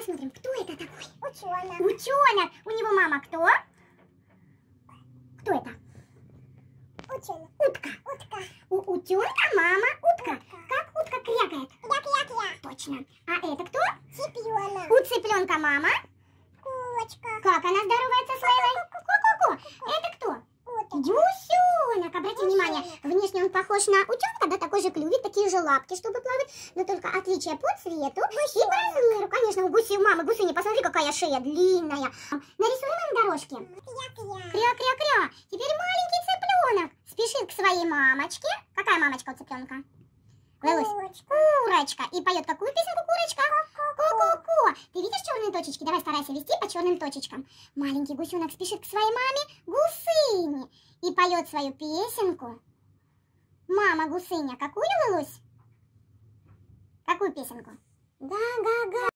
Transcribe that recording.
Посмотрим, кто это такой? Ученый. Ученый. У него мама кто? Кто это? Ученый. Утка. Утка. У утенка мама утка. утка. Как утка крякает? Я-я-я. Точно. А это кто? Цыпленок. У цыпленка мама? Курочка. Как она здоровается с Лейлой? Ку-ку-ку. Это кто? Утка. Гусенок. Обратите внимание, внешне он похож на утенка, да, такой же клювик, такие же лапки, чтобы плавать, но только отличие по цвету Гусенок. и по размеру, конечно гуси у мамы. Гусыня, посмотри, какая шея длинная. Нарисуем им дорожки? Кря-кря-кря. кря! Теперь маленький цыпленок спешит к своей мамочке. Какая мамочка у цыпленка? Лелусь. Курочка. Курочка. И поет какую песенку курочка? Ку-ку-ку. Ты видишь черные точечки? Давай старайся вести по черным точечкам. Маленький гусенок спешит к своей маме гусыне и поет свою песенку. Мама гусыня, какую, Лелусь? Какую песенку? Га-га-га.